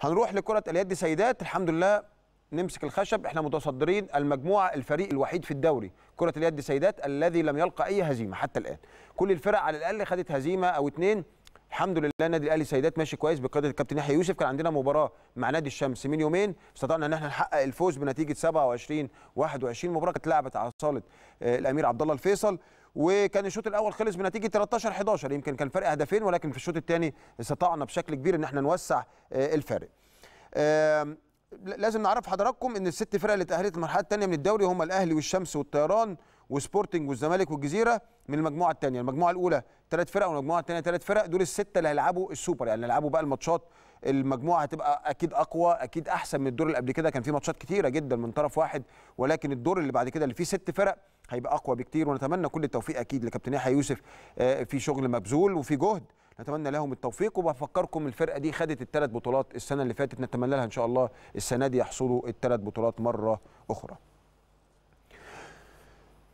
هنروح لكره اليد سيدات الحمد لله نمسك الخشب احنا متصدرين المجموعه الفريق الوحيد في الدوري كره اليد سيدات الذي لم يلقى اي هزيمه حتى الان كل الفرق على الاقل خدت هزيمه او اتنين الحمد لله النادي الاهلي سيدات ماشي كويس بقياده الكابتن يحيى يوسف كان عندنا مباراه مع نادي الشمس من يومين استطعنا ان احنا نحقق الفوز بنتيجه 27 21 مباراه اتلعبت على صاله آه، الامير عبد الله الفيصل وكان الشوط الاول خلص بنتيجه 13 11 يمكن كان فرق هدفين ولكن في الشوط الثاني استطعنا بشكل كبير ان احنا نوسع آه، الفارق لازم نعرف حضراتكم ان الست فرق اللي تاهلت المرحله الثانيه من الدوري هم الاهلي والشمس والطيران وسبورتنج والزمالك والجزيره من المجموعه الثانيه المجموعه الاولى ثلاث فرق والمجموعه الثانيه ثلاث فرق دول السته اللي هيلعبوا السوبر يعني هيلعبوا بقى الماتشات المجموعه هتبقى اكيد اقوى اكيد احسن من الدور اللي قبل كده كان في ماتشات كتيره جدا من طرف واحد ولكن الدور اللي بعد كده اللي فيه ست فرق هيبقى اقوى بكتير ونتمنى كل التوفيق اكيد لكابتن يحيى يوسف آه، في شغل مبذول وفي جهد نتمنى لهم التوفيق وبفكركم الفرقه دي خدت الثلاث بطولات السنه اللي فاتت نتمنى لها ان شاء الله السنه دي يحصلوا الثلاث بطولات مره اخرى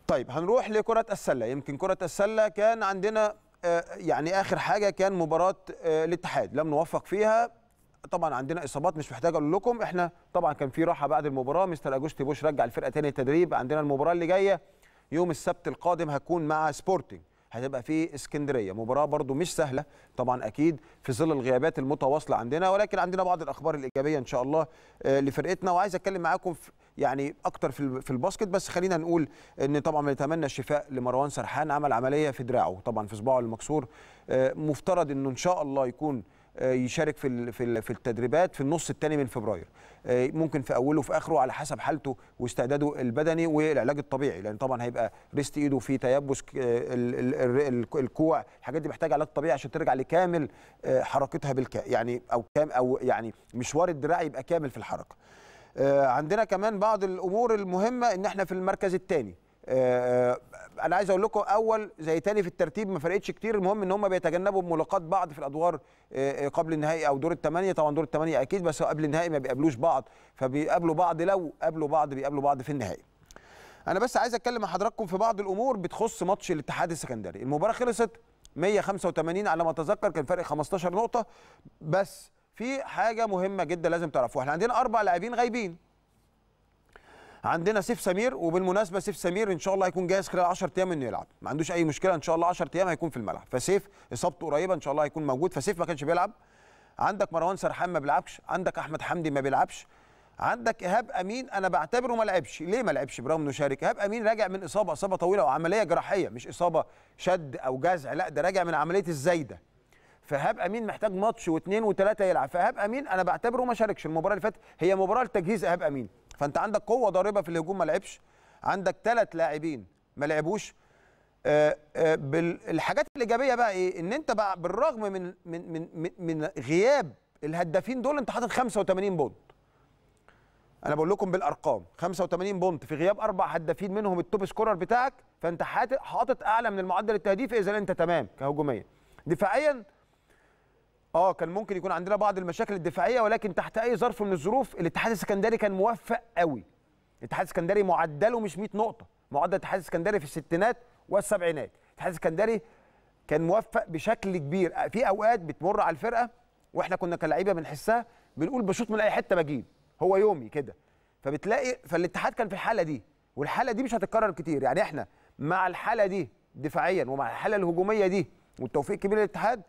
طيب هنروح لكرة السلة يمكن كرة السلة كان عندنا آه، يعني اخر حاجه كان مباراه آه، الاتحاد لم نوفق فيها طبعا عندنا اصابات مش محتاج اقول لكم احنا طبعا كان في راحه بعد المباراه مستر اجوستي بوش رجع الفرقه تاني التدريب عندنا المباراه اللي جايه يوم السبت القادم هتكون مع سبورتنج هتبقى في اسكندريه مباراه برضو مش سهله طبعا اكيد في ظل الغيابات المتواصله عندنا ولكن عندنا بعض الاخبار الايجابيه ان شاء الله آه، لفرقتنا وعايز اتكلم معاكم يعني اكتر في في الباسكت بس خلينا نقول ان طبعا بنتمنى الشفاء لمروان سرحان عمل عمليه في دراعه طبعا في صباعه المكسور آه، مفترض انه ان شاء الله يكون آه، يشارك في في التدريبات في النص الثاني من فبراير آه، ممكن في اوله وفي اخره على حسب حالته واستعداده البدني والعلاج الطبيعي لان طبعا هيبقى ريست ايده فيه تيبس آه، الكوع الحاجات دي محتاجه علاج طبيعي عشان ترجع لكامل حركتها بالك يعني او كام او يعني مشوار الدراع يبقى كامل في الحركه عندنا كمان بعض الامور المهمه ان احنا في المركز الثاني انا عايز اقول لكم اول زي تاني في الترتيب ما فرقتش كتير المهم ان هم بيتجنبوا ملاقات بعض في الادوار آه، آه، قبل النهائي او دور الثمانيه طبعا دور الثمانيه اكيد بس قبل النهائي ما بيقابلوش بعض فبيقابلوا بعض لو قابلوا بعض بيقابلوا بعض في النهائي انا بس عايز اتكلم مع حضراتكم في بعض الامور بتخص ماتش الاتحاد السكندري المباراه خلصت 185 على ما اتذكر كان فرق 15 نقطه بس في حاجه مهمه جدا لازم تعرفوها احنا عندنا اربع لاعبين غايبين عندنا سيف سمير وبالمناسبه سيف سمير ان شاء الله هيكون جاهز خلال 10 ايام انه يلعب ما عندوش اي مشكله ان شاء الله 10 ايام هيكون في الملعب فسيف اصابته قريبه ان شاء الله هيكون موجود فسيف ما كانش بيلعب عندك مروان سرحان ما بيلعبش عندك احمد حمدي ما بيلعبش عندك ايهاب امين انا بعتبره ما لعبش ليه ما لعبش برغم انه شارك ايهاب امين راجع من اصابه اصابه طويله وعمليه جراحيه مش اصابه شد او جزع لا ده راجع من عمليه الزايده فهاب امين محتاج ماتش واثنين وثلاثه يلعب فهاب امين انا بعتبره ما شاركش المباراه اللي فاتت هي مباراه لتجهيز ايهاب امين فانت عندك قوه ضاربه في الهجوم ما لعبش عندك ثلاث لاعبين ما لعبوش آه، آه، الحاجات الايجابيه بقى ايه ان انت بقى بالرغم من من من من غياب الهدافين دول انت حاطط 85 بونت انا بقول لكم بالارقام 85 بونت في غياب اربع هدافين منهم التوب سكورر بتاعك فانت حاطط اعلى من المعدل التهديفي اذا انت تمام كهجوميا دفاعيا اه كان ممكن يكون عندنا بعض المشاكل الدفاعيه ولكن تحت اي ظرف من الظروف الاتحاد السكندري كان موفق قوي الاتحاد السكندري معدله مش 100 نقطه معدل الاتحاد السكندري في الستينات والسبعينات الاتحاد السكندري كان موفق بشكل كبير في اوقات بتمر على الفرقه واحنا كنا كلاعيبه بنحسها بنقول بشوط من اي حته بجيب هو يومي كده فبتلاقي فالاتحاد كان في الحاله دي والحاله دي مش هتتكرر كتير يعني احنا مع الحاله دي دفاعيا ومع الحاله الهجوميه دي والتوفيق الكبير للاتحاد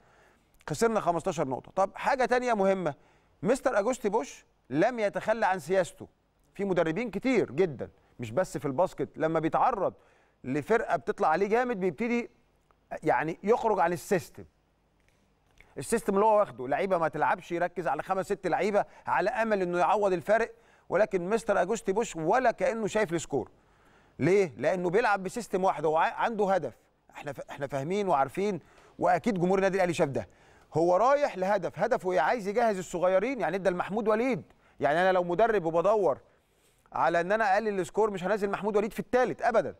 خسرنا 15 نقطه طب حاجه تانية مهمه مستر اجوستي بوش لم يتخلى عن سياسته في مدربين كتير جدا مش بس في الباسكت لما بيتعرض لفرقه بتطلع عليه جامد بيبتدي يعني يخرج عن السيستم السيستم اللي هو واخده لعيبه ما تلعبش يركز على خمس ست لعيبه على امل انه يعوض الفارق ولكن مستر اجوستي بوش ولا كانه شايف السكور ليه لانه بيلعب بسيستم واحد هو عنده هدف احنا احنا فاهمين وعارفين واكيد جمهور النادي الاهلي شاف ده هو رايح لهدف هدفه ايه عايز يجهز الصغيرين يعني ادى لمحمود وليد يعني انا لو مدرب وبدور على ان انا اقلل السكور مش هنزل محمود وليد في الثالث ابدا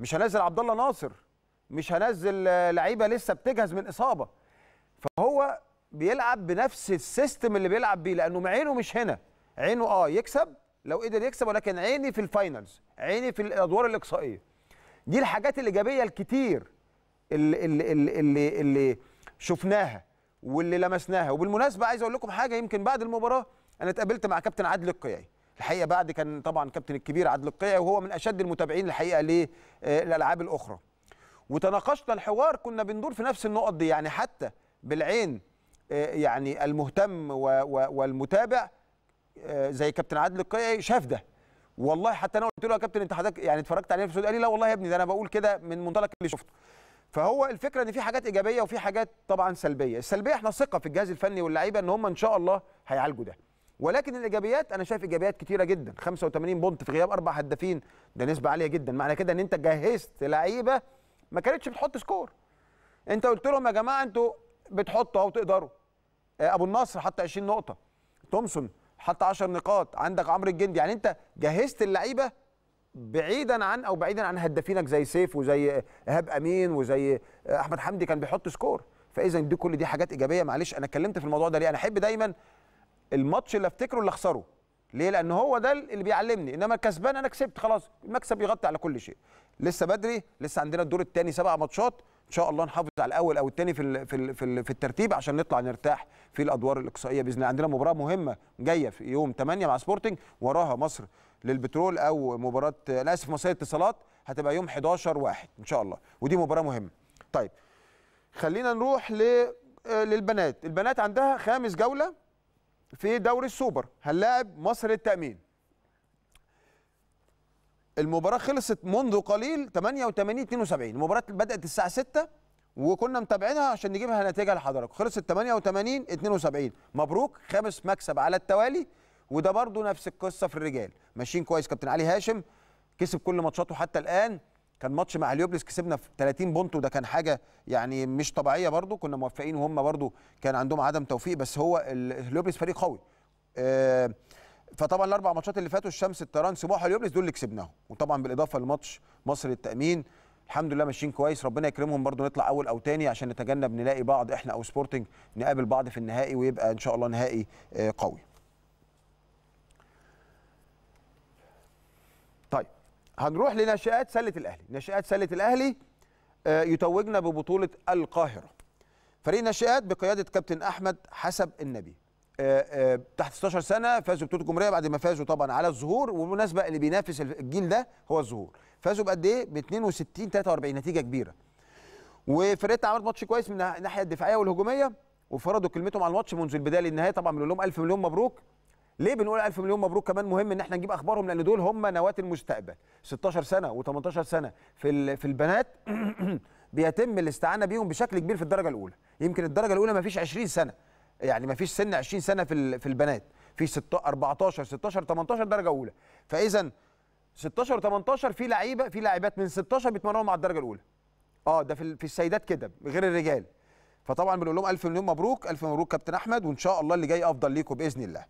مش هنزل عبد الله ناصر مش هنزل لعيبه لسه بتجهز من اصابه فهو بيلعب بنفس السيستم اللي بيلعب بيه لانه عينه مش هنا عينه اه يكسب لو قدر يكسب ولكن عيني في الفاينلز عيني في الادوار الاقصائيه دي الحاجات الايجابيه الكتير اللي اللي اللي, اللي شفناها واللي لمسناها وبالمناسبه عايز اقول لكم حاجه يمكن بعد المباراه انا اتقابلت مع كابتن عادل القيعي الحقيقه بعد كان طبعا كابتن الكبير عادل القيعي وهو من اشد المتابعين الحقيقه آه، للالعاب الاخرى وتناقشنا الحوار كنا بندور في نفس النقط دي يعني حتى بالعين آه، يعني المهتم والمتابع آه، زي كابتن عادل القيعي شاف ده والله حتى انا قلت له يا كابتن انت حضرتك يعني اتفرجت عليه في قال لي لا والله يا ابني ده انا بقول كده من منطلق اللي شفته فهو الفكره ان في حاجات ايجابيه وفي حاجات طبعا سلبيه السلبيه احنا ثقه في الجهاز الفني واللعيبه ان هم ان شاء الله هيعالجوا ده ولكن الايجابيات انا شايف ايجابيات كتيره جدا 85 بونت في غياب اربع هدافين ده نسبه عاليه جدا معنى كده ان انت جهزت لعيبه ما كانتش بتحط سكور انت قلت لهم يا جماعه انتوا بتحطوا او تقدروا آه، ابو النصر حط 20 نقطه تومسون حط 10 نقاط عندك عمرو الجندي يعني انت جهزت اللعيبه بعيدا عن او بعيدا عن هدافينك زي سيف وزي ايهاب امين وزي احمد حمدي كان بيحط سكور فاذا دي كل دي حاجات ايجابيه معلش انا اتكلمت في الموضوع ده ليه انا احب دايما الماتش اللي افتكره اللي اخسره ليه لان هو ده اللي بيعلمني انما الكسبان انا كسبت خلاص المكسب يغطي على كل شيء لسه بدري لسه عندنا الدور الثاني سبع ماتشات ان شاء الله نحافظ على الاول او الثاني في في في الترتيب عشان نطلع نرتاح في الادوار الاقصائيه باذن الله عندنا مباراه مهمه جايه في يوم 8 مع سبورتنج وراها مصر للبترول او مباراه انا اسف مصريه اتصالات هتبقى يوم 11 واحد ان شاء الله ودي مباراه مهمه طيب خلينا نروح ل آه، للبنات البنات عندها خامس جوله في دوري السوبر هنلاعب مصر للتامين المباراه خلصت منذ قليل 88 72 المباراه بدات الساعه 6 وكنا متابعينها عشان نجيبها نتيجه لحضرتك خلصت 88 72 مبروك خامس مكسب على التوالي وده برضه نفس القصه في الرجال ماشيين كويس كابتن علي هاشم كسب كل ماتشاته حتى الان كان ماتش مع اليوبلس كسبنا في 30 بونت وده كان حاجه يعني مش طبيعيه برضه كنا موفقين وهم برضه كان عندهم عدم توفيق بس هو اليوبلس فريق قوي آه فطبعا الاربع ماتشات اللي فاتوا الشمس الطيران سموحه اليوبلس دول اللي كسبناهم وطبعا بالاضافه لماتش مصر للتامين الحمد لله ماشيين كويس ربنا يكرمهم برضو نطلع اول او تاني عشان نتجنب نلاقي بعض احنا او سبورتنج نقابل بعض في النهائي ويبقى ان شاء الله نهائي آه، قوي طيب هنروح لناشئات سله الاهلي ناشئات سله الاهلي آه، يتوجنا ببطوله القاهره فريق ناشئات بقياده كابتن احمد حسب النبي آه، آه، تحت 16 سنه فازوا ببطوله الجمهوريه بعد ما فازوا طبعا على الظهور وبالمناسبه اللي بينافس الجيل ده هو الظهور فازوا بقد ايه ب 62 43 نتيجه كبيره وفرقتنا عملت ماتش كويس من الناحيه الدفاعيه والهجوميه وفرضوا كلمتهم على الماتش منذ البدايه للنهايه طبعا بنقول لهم الف مليون مبروك ليه بنقول الف مليون مبروك كمان مهم ان احنا نجيب اخبارهم لان دول هم نواه المستقبل 16 سنه و18 سنه في في البنات بيتم الاستعانه بيهم بشكل كبير في الدرجه الاولى يمكن الدرجه الاولى ما فيش 20 سنه يعني ما فيش سن 20 سنه في في البنات في 6 14 16 18 درجه اولى فاذا 16 و18 في لعيبه في لاعبات من 16 بيتمرنوا مع الدرجه الاولى اه ده في في السيدات كده غير الرجال فطبعا بنقول لهم الف مليون مبروك الف مبروك كابتن احمد وان شاء الله اللي جاي افضل ليكم باذن الله